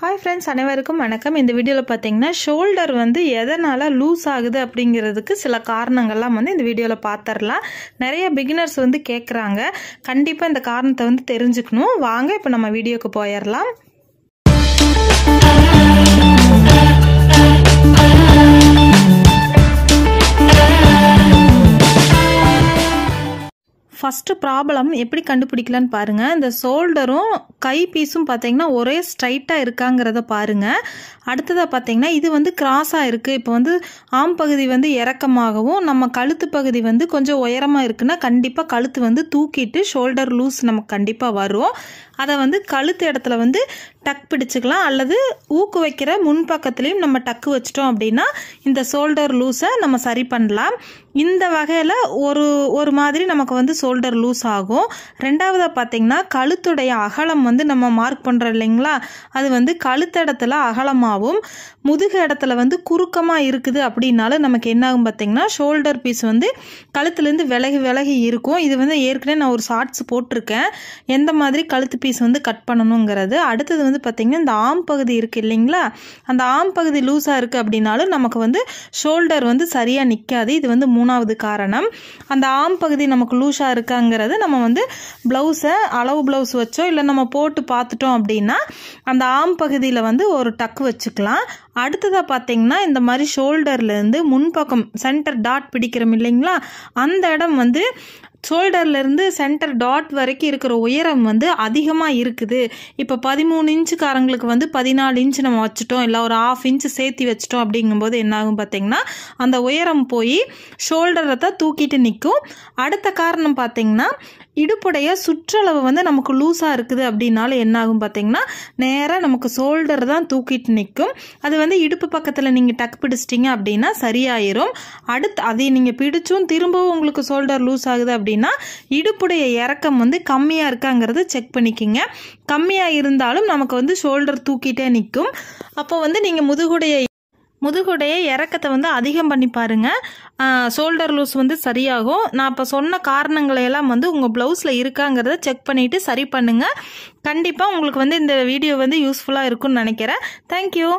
hi friends அனைவருக்கும் வணக்கம் இந்த வீடியோவில் பார்த்தீங்கன்னா ஷோல்டர் வந்து எதனால் லூஸ் ஆகுது அப்படிங்கிறதுக்கு சில காரணங்கள்லாம் வந்து இந்த வீடியோவில் பார்த்துடலாம் நிறைய பிகினர்ஸ் வந்து கேட்குறாங்க கண்டிப்பாக இந்த காரணத்தை வந்து தெரிஞ்சுக்கணும் வாங்க இப்போ நம்ம வீடியோக்கு போயிடலாம் ஃபஸ்ட்டு ப்ராப்ளம் எப்படி கண்டுபிடிக்கலான்னு பாருங்கள் இந்த ஷோல்டரும் கை பீஸும் பார்த்தீங்கன்னா ஒரே ஸ்ட்ரைட்டாக இருக்காங்கிறத பாருங்கள் அடுத்ததாக பார்த்தீங்கன்னா இது வந்து கிராஸாக இருக்குது இப்போ வந்து ஆம் பகுதி வந்து இறக்கமாகவும் நம்ம கழுத்து பகுதி வந்து கொஞ்சம் உயரமாக இருக்குன்னா கண்டிப்பாக கழுத்து வந்து தூக்கிட்டு ஷோல்டர் லூஸ் நமக்கு கண்டிப்பாக வரும் அதை வந்து கழுத்து இடத்துல வந்து டக் பிடிச்சிக்கலாம் அல்லது ஊக்கு வைக்கிற முன்பக்கத்துலேயும் நம்ம டக்கு வச்சிட்டோம் அப்படின்னா இந்த ஷோல்டர் லூஸை நம்ம சரி பண்ணலாம் இந்த வகையில் ஒரு ஒரு மாதிரி நமக்கு வந்து ஷோல்டர் லூஸ் ஆகும் ரெண்டாவதாக பார்த்தீங்கன்னா கழுத்துடைய அகலம் வந்து நம்ம மார்க் பண்ணுறோம் இல்லைங்களா அது வந்து கழுத்தடத்தில் அகலமாகவும் முதுகு இடத்துல வந்து குறுக்கமாக இருக்குது அப்படின்னாலும் நமக்கு என்னாகும் பார்த்தீங்கன்னா பார்த்திங்கன்னா ஷோல்டர் பீஸ் வந்து கழுத்துலேருந்து விலகி விலகி இருக்கும் இது வந்து ஏற்கனவே நான் ஒரு ஷார்ட்ஸ் போட்டிருக்கேன் எந்த மாதிரி கழுத்து பீஸ் வந்து கட் பண்ணணுங்கிறது அடுத்தது வந்து பார்த்திங்கன்னா இந்த ஆம் பகுதி இருக்குது இல்லைங்களா அந்த ஆம் பகுதி லூஸாக இருக்குது அப்படின்னாலும் நமக்கு வந்து ஷோல்டர் வந்து சரியாக நிற்காது இது வந்து மூணாவது காரணம் அந்த ஆம் பகுதி நமக்கு லூஸாக இருக்காங்கிறத நம்ம வந்து ப்ளவுஸை அளவு ப்ளவுஸ் வச்சோ இல்லை நம்ம போட்டு பார்த்துட்டோம் அப்படின்னா அந்த ஆம் பகுதியில் வந்து ஒரு டக்கு வச்சுக்கலாம் அடுத்ததாக பார்த்தீங்கன்னா இந்த மாதிரி ஷோல்டர்லேருந்து முன்பக்கம் சென்டர் டாட் பிடிக்கிறோம் இல்லைங்களா அந்த இடம் வந்து ஷோல்டர்லேருந்து சென்டர் டாட் வரைக்கும் இருக்கிற உயரம் வந்து அதிகமாக இருக்குது இப்போ பதிமூணு இன்ச்சுக்காரங்களுக்கு வந்து பதினாலு இன்ச்சு நம்ம வச்சுட்டோம் இல்லை ஒரு ஆஃப் இன்ச்சு சேர்த்து வச்சுட்டோம் அப்படிங்கும்போது என்னாகும் பார்த்திங்கன்னா அந்த உயரம் போய் ஷோல்டரை தான் தூக்கிட்டு நிற்கும் அடுத்த காரணம் பார்த்திங்கன்னா இடுப்புடைய சுற்றளவு வந்து நமக்கு லூஸாக இருக்குது அப்படின்னால என்ன ஆகும் பார்த்தீங்கன்னா நேராக நமக்கு ஷோல்டர் தான் தூக்கிட்டு நிற்கும் அது வந்து இடுப்பு பக்கத்தில் நீங்கள் டக் பிடிச்சிட்டிங்க அப்படின்னா சரியாயிரும் அடுத்து அதை நீங்கள் பிடிச்சும் திரும்பவும் உங்களுக்கு ஷோல்டர் லூஸ் ஆகுது அப்படின்னா இடுப்புடைய இறக்கம் வந்து கம்மியாக இருக்காங்கிறத செக் பண்ணிக்கிங்க கம்மியாக இருந்தாலும் நமக்கு வந்து ஷோல்டர் தூக்கிட்டே நிற்கும் அப்போ வந்து நீங்கள் முதுகுடைய முதுகுடைய இறக்கத்தை வந்து அதிகம் பண்ணி பாருங்க ஷோல்டர் லூஸ் வந்து சரியாகும் நான் இப்போ சொன்ன காரணங்களையெல்லாம் வந்து உங்கள் ப்ளவுஸில் இருக்காங்கிறத செக் பண்ணிவிட்டு சரி பண்ணுங்கள் கண்டிப்பாக உங்களுக்கு வந்து இந்த வீடியோ வந்து யூஸ்ஃபுல்லாக இருக்கும்னு நினைக்கிறேன் தேங்க்யூ